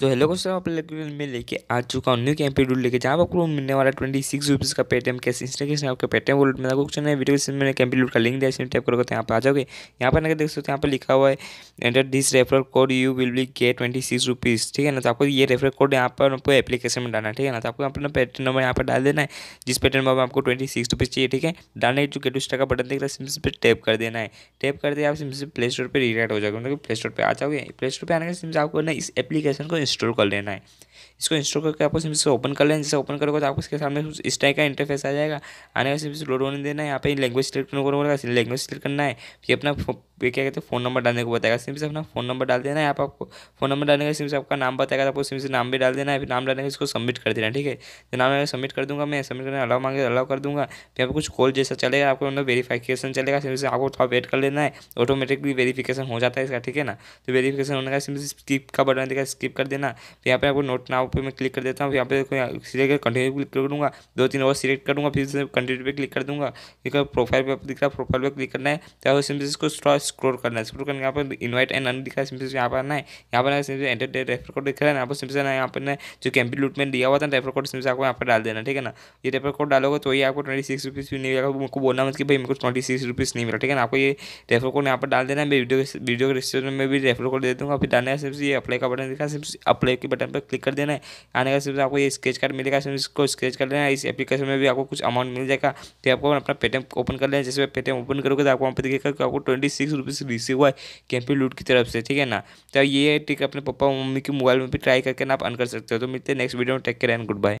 तो हेलो दोस्तों आप में लेके आ चुका हूँ न्यू कैंपी डूल लेके जहाँ आपको मिलने वाला ट्वेंटी सिक्स रुपीज़ का पेटीएम कैसे इंस्टाग्राम आपके पेटीएम वोट मेरा कुछ नहीं वीडियो से मैंने कैंपी का लिंक दिया टाइप करोगे तो यहाँ पर आ जाओगे यहाँ पर देख सकते हो यहाँ पर लिखा हुआ है enter this refer code you will be get twenty six rupees ठीक है ना तो आपको ये रेफर कोड यहाँ पर आपको एप्लीकेशन में डालना है ठीक है ना तो आपको अपना पेटीएम नंबर यहाँ पर डाल देना है जिस पेटीएम नंबर आपको ट्वेंटी सिक्स रुपीज़ चाहिए ठीक है डालने जो गेट का बटन देख रहा है सिम पर टैप कर देना है टैप कर दिया आप सिम से प्ले स्टोर पर रिडायरेक्ट हो जाएगा प्ले स्टोर पर आ जाओगे प्ले स्टोर पर आने के सिम से आपको ना इस एप्लीकेशन को इंस्टॉल कर लेना है इसको इंस्टॉल करके आपको सिम से ओपन कर लेना जैसे ओपन करोगे तो आपको इसके सामने इस टाइप का इंटरफेस आ जाएगा आने का सिम से लोड होने देना है यहाँ पे लैंग्वेज सिलेक्ट करोगे लैंग्वेज सिलेक्ट करना है फिर अपना क्या कहते हैं फ़ोन नंबर डालने को बताएगा सिम से अपना फ़ोन नंबर डाल देना है आप आपको फ़ोन नंबर डालने का सिम से आपका नाम बताएगा तो आपको सिम से नाम भी डाल देना है फिर नाम डालने का इसको सबमिट कर देना ठीक है तो नाम सबमिट कर दूंगा मैं सबमिट करना अलाउ मांगे अलाउ तो कर दूंगा फिर आपको कुछ कॉल जैसा चलेगा आपको मतलब वेरीफिकेशन चलेगा सिम से आपको थोड़ा वेट कर लेना है ऑटोमेटिकली वेरीफिकेशन हो जाता है इसका ठीक है ना तो वेरीफिकेशन होने का सिम से स्किप का बटन देगा स्किप कर देना देना तो यहाँ पे आपको नोट नाव पे मैं क्लिक कर देता हूँ यहाँ पे देखो सिलेक्ट कर कंटिन्यू क्लिक कर दूँगा दो तीन और सिलेक्ट करूँगा फिर से कंटिन्यू पे क्लिक कर दूँगा देखो प्रोफाइल पे दिख रहा है प्रोफाइल पर क्लिक करना है तो सिंपल इसको थोड़ा स्क्रोल करना है स्क्रोल करना यहाँ पर इन्वाइट एंड अन दिखा सिंपल यहाँ पर आना है यहाँ पर simple enter that refer code दिख रहा है यहाँ पर सिंपल यहाँ पर जो कैंपी लूट में दिया हुआ था रेफर कोड सिम्स आपको यहाँ पर डाल देना ठीक है ना ये रेफर कोड डालोगे तो ये आपको ट्वेंटी सिक्स रुपीज़ भी नहीं मिलेगा मुझको बोलना मत कि भाई मेरे को ट्वेंटी सिक्स रुपीज़ नहीं मिला ठीक है ना आपको ये रेफर कोड यहाँ पर डाल देना है मैं वीडियो वीडियो के डिस्क्रिप्शन में भी रेफर कोड दे दूँगा फिर डालना है सिर्फ ये अप्लाई का बटन दिखा सिर्फ अप्लाई के बटन पर क्लिक कर देना है आने का सिर्फ आपको ये स्केच कार्ड मिलेगा इसको स्केच कर लेना है इस एप्लीकेशन में भी आपको कुछ अमाउंट मिल जाएगा तो आपको अपना पेटीएम ओपन कर लेना जैसे पेटीएम ओपन करोगे तो आपको वहाँ पर दिखेगा कि आपको ट्वेंटी सिक्स रुपीज़ रिसीव हुआ है कैंपी लूट की तरफ से ठीक है ना तो ये टिक अपने पापा मम्मी के मोबाइल में भी ट्राई करके ना आप अन कर सकते हो तो मिलते हैं नेक्स्ट वीडियो में take care and good bye